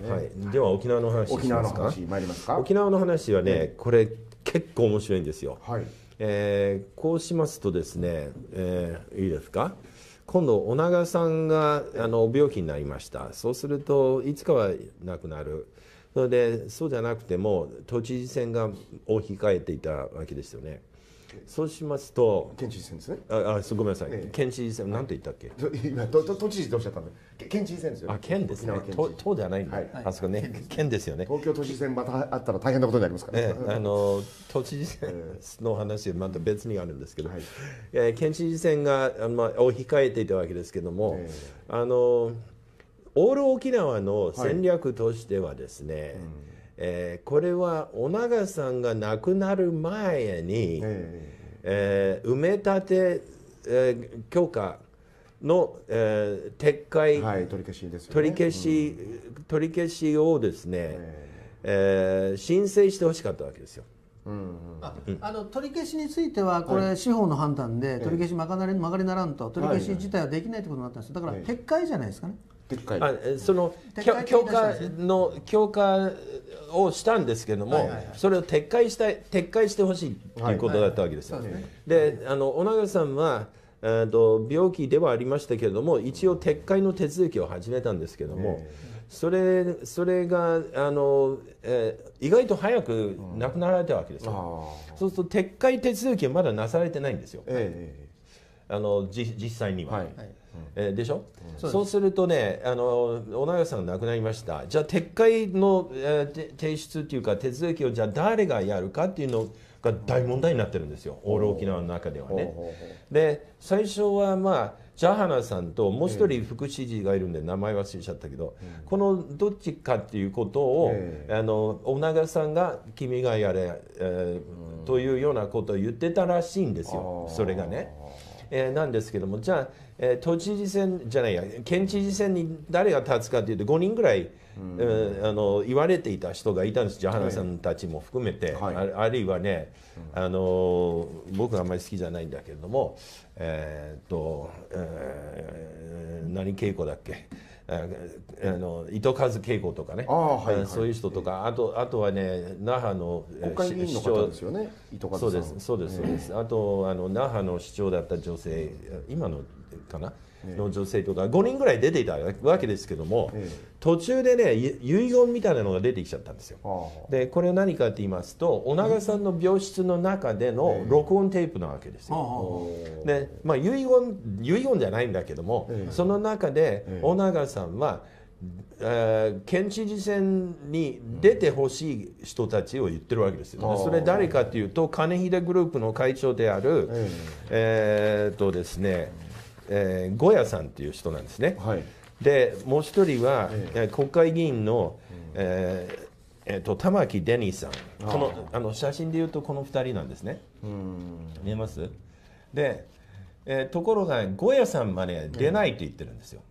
ね、はい、では沖縄の話沖縄の話参りますか沖縄の話はね、これ結構面白いんですよ、はいえー、こうしますとですね、えー、いいですか今度お長さんがあの病気になりましたそうするといつかは亡くなるそれでそうじゃなくても都知事選がき換えていたわけですよねそうしますと県知事選ですねああすごめんなさい、ええ、県知事選なんて言ったっけ今都都知事とおっしゃったんで県知事選ですよあ県ですね都都ではないんで、はい、あそこね県ですよね東京都知事選またあったら大変なことになりますから、ね、ええ、あの都知事選の話また別にあるんですけど、はい、えー、県知事選が、あまあ、を控えていたわけですけども、えー、あのオール沖縄の戦略としてはですね、はいうんえー、これは尾長さんが亡くなる前に、えー、え埋め立て、えー、許可の、えー、撤回、はい、取り消しです、ね、取り消し、うん、取り消しをですね、えー、えー、申請してほしかったわけですよ。うんうあの取り消しについては、これ、司法の判断で、取り消しまかなりまかりならんと、取り消し自体はできないということになったんですだから撤回じゃないですかね。えー撤回あその強化の強化をしたんですけども、はいはいはい、それを撤回したい撤回してほしいということだったわけです。はいはいはい、で、あの小永さんは。えー、と病気ではありましたけれども一応撤回の手続きを始めたんですけども、それそれがあの、えー、意外と早く亡くなられたわけですよ、うん、そうすると撤回手続きはまだなされてないんですよ。えーあのじ実際には、はい、えー、でしょ、うん、そうするとねあの小永さんが亡くなりましたじゃあ撤回の、えー、提出っていうか手続きをじゃあ誰がやるかっていうのが大問題になってるんですよ、オール沖縄の中ではね。で最初はまあジャハナさんともう一人副知事がいるんで名前忘れちゃったけど、うん、このどっちかっていうことを、あの小長さんが「君がやれ、えーうん」というようなことを言ってたらしいんですよそれがね。えー、なんですけどもじゃあ、えー、都知事選じゃないや県知事選に誰が立つかというと5人ぐらい、うん、えー、あの言われていた人がいたんですジャハナさんたちも含めて、はい、ああるいはね、あの僕があんまり好きじゃないんだけれども、えー、っと、えー、何稽古だっけあの伊藤和恵子とかね、はいはい、そういう人とか、あとあとはね那覇の国会ですよね伊藤和さんそうですそうですそうです、あとあの那覇の市長だった女性今のかなの女性とか5人ぐらい出ていたわけですけども、途中でね遺言みたいなのが出てきちゃったんですよ。でこれは何かと言いますと小長さんの病室の中での録音テープなわけですよ。でまあ遺言遺言じゃないんだけども、その中で小長さんは、え県知事選に出てほしい人たちを言ってるわけですよ、ね、それ誰かというと金秀グループの会長である、えー、っとですねえー、ゴヤさんっていう人なんですね、はい、でもう一人は、えー、国会議員の、えーえーと、玉木デニーさんこのあの写真でいうとこの二人なんですねうん見えますで、えー、ところがゴヤさんまで出ないって言ってるんですよ、うん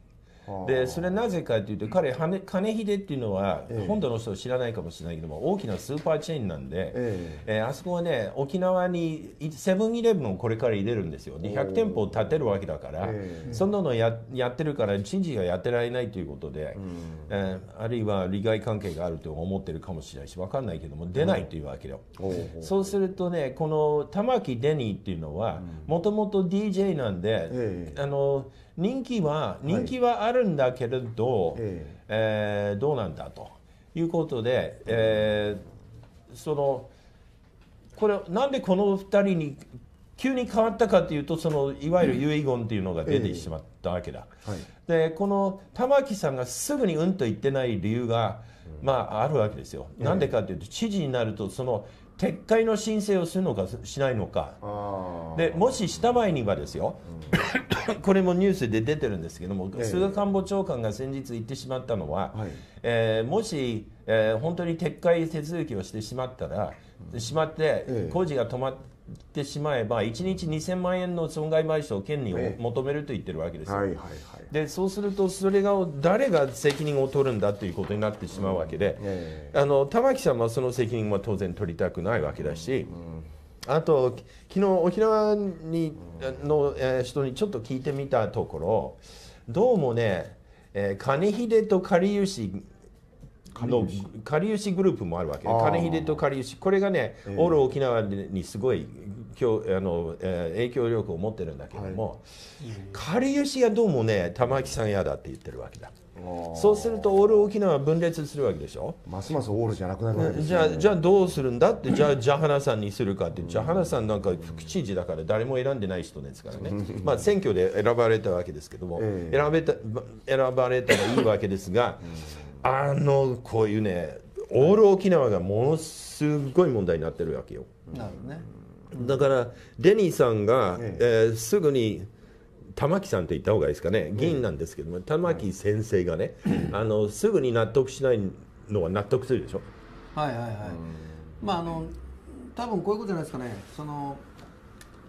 でそれなぜかというと彼金秀っていうのは、本土の人知らないかもしれないけども大きなスーパーチェーンなんで、えー、えー、あそこはね沖縄にセブンイレブンをこれから入れるんですよ200店舗建てるわけだから、えー、そんなのややってるから人事がやってられないということで、うん、えー、あるいは利害関係があると思ってるかもしれないし分かんないけども出ないというわけよ、うん、そうするとねこの玉木デニーっていうのはもともと DJ なんで、えー、あのー人気は、人気はあるんだけれど、はい、ええー、どうなんだということで、えー、その、これ、なんでこの2人に急に変わったかというとそのいわゆる遺言っていうのが出てしまったわけだ、えはい、でこの玉木さんがすぐにうんと言ってない理由が、まあ、あるわけですよ、え、なんでかというと知事になるとその撤回の申請をするのかしないのかでもしした場合にはですよ、うん、これもニュースで出てるんですけども、えー、菅官房長官が先日言ってしまったのは、はい、えー、もし、えー、本当に撤回手続きをしてしまったら、うん、しまって、工事が止まって。ってしまえば1日2000万円の損害賠償を県に求めると言ってるわけですよ、はいはいはい、でそうするとそれが誰が責任を取るんだということになってしまうわけで、うんえー、あの玉木さんはその責任は当然取りたくないわけだし、うん、あと昨日沖縄にのえ人にちょっと聞いてみたところどうもね、えー、金秀と狩吉のかりゆしグループもあるわけ金秀とかりゆしこれがね、えー、オール沖縄にすごい今日あの、えー、影響力を持ってるんだけども、かりゆしがどうもね玉木さん嫌だって言ってるわけだ。そうするとオール沖縄は分裂するわけでしょますますオールじゃなくなるわけです、ね、じゃあじゃあどうするんだってじゃあジャハナさんにするかって、ジャハナさんなんか副知事だから誰も選んでない人ですからねまあ選挙で選ばれたわけですけども、えー、選べた選ばれたらいいわけですが、うんあのこういうねオール沖縄がものすごい問題になってるわけよ。なるね、だからデニーさんが、えええー、すぐに玉木さんって言った方がいいですかね議員なんですけども、玉木先生がね、あのすぐに納得しないのは納得するでしょ。はいはいはい、まああの多分こういうことじゃないですかねその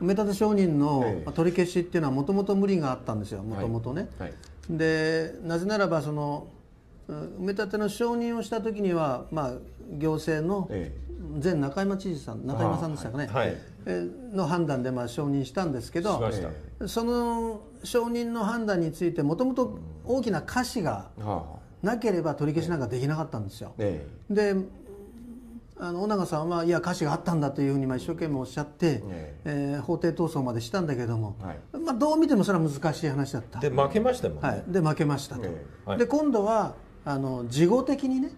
埋め立て承人の取り消しっていうのはもともと無理があったんですよもともとね。はいはい、でなぜならばその埋め立ての承認をしたときには、まあ、行政の前中山知事さん、中山さんでしたかね、はいの判断でまあ承認したんですけど、その承認の判断について、もともと大きな瑕疵がなければ取り消しなんかできなかったんですよ。であの尾長さんはいや瑕疵があったんだというふうに一生懸命おっしゃって、えええー、法廷闘争までしたんだけども、はい、まあ、どう見てもそれは難しい話だったで負けましたもんね、はい、で負けましたと、えはい、で今度はあの事後的にね、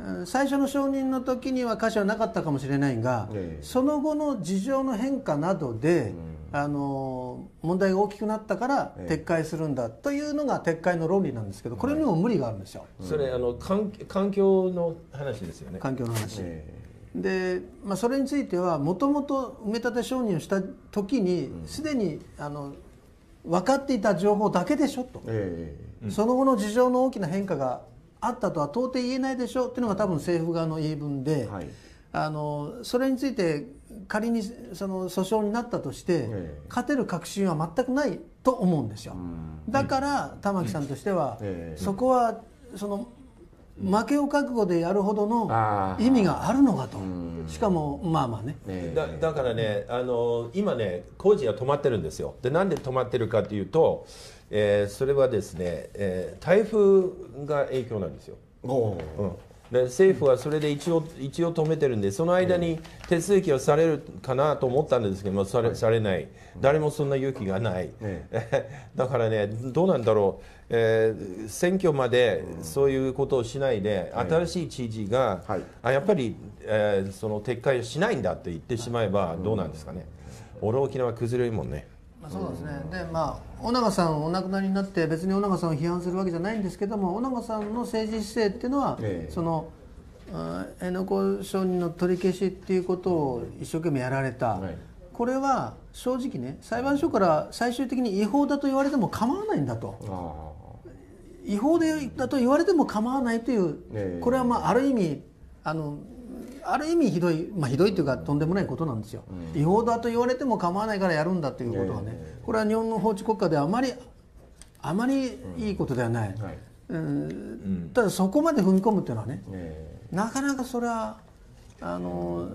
うん、最初の承認の時には歌詞はなかったかもしれないが、えー、その後の事情の変化などで、うん、あの問題が大きくなったから撤回するんだというのが撤回の論理なんですけどこれにも無理があるんですよ、はい、それあの環環境の話ですよね環境の話、えーで、まあ、それについてはもともと埋め立て承認をした時にすで、うん、にあの分かっていた情報だけでしょと、えその後の事情の大きな変化があったとは到底言えないでしょうっていうのが多分政府側の言い分で、はい、あのそれについて仮にその訴訟になったとして、えー、勝てる確信は全くないと思うんですよだから玉木さんとしては、えー、そこはその負けを覚悟でやるほどの意味があるのかと、しかもまあまあね、だだからねあの今ね工事が止まってるんですよでなんで止まってるかというとえー、それはですね、えー、台風が影響なんですよ。で政府はそれで一応一応止めてるんで、その間に手続きをされるかなと思ったんですけど、まあ、され、はい、されない、誰もそんな勇気がない、ね、だからね、どうなんだろう、えー、選挙までそういうことをしないで、新しい知事が、はい、あやっぱり、えー、その撤回をしないんだって言ってしまえば、どうなんですかね、俺、沖縄崩れるもんね。まあ、そうですね、うん、でまあ尾長さんお亡くなりになって別に尾長さんを批判するわけじゃないんですけども尾長さんの政治姿勢っていうのは、えその辺野古承認の取り消しっていうことを一生懸命やられた、はい、これは正直ね裁判所から最終的に違法だと言われても構わないんだと。違法でだと言われても構わないという、えー、これはまあある意味あのある意味ひどい、まあ、ひどいというかとんでもないことなんですよ、うん、違法だと言われても構わないからやるんだということはね、これは日本の法治国家であまりあまりいいことではない、はいうんただそこまで踏み込むというのはね、なかなかそれはあの、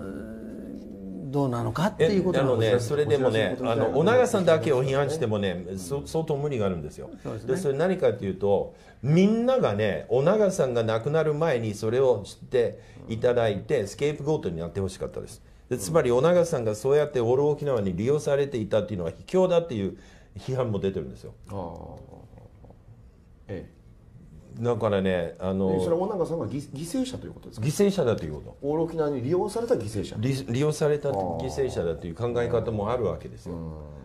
どうなのかっていうことなね、それでもね、あのお長さんだけを批判してもね、相当無理があるんですよ。そで、ね、それ何かというと、みんながね、お長さんが亡くなる前にそれを知っていただいて、スケープゴートになってほしかったです。でつまり、お長さんがそうやってオール沖縄に利用されていたっていうのは卑怯だっていう批判も出てるんですよ。あええだからねあのそれは尾長さんが犠牲者ということですか犠牲者だということオール沖縄に利用された犠牲者利用された犠牲者だという考え方もあるわけですよ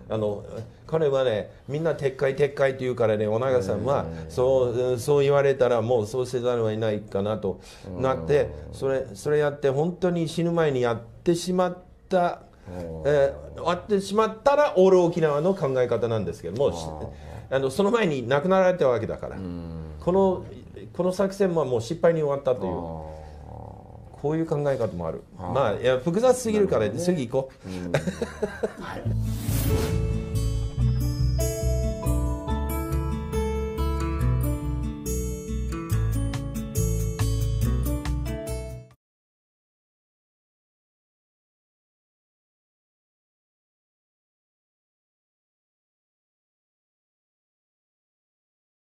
あの彼はねみんな撤回撤回って言うからね尾長さんはそうそう言われたらもうそうせざるを得ないかなとなってそれそれやって本当に死ぬ前にやってしまったえー、終わってしまったらオール沖縄の考え方なんですけどもあのその前に亡くなられたわけだから。このこの作戦はもう失敗に終わったというこういう考え方もあるまあいや複雑すぎるから、ね、次行こう。うんはい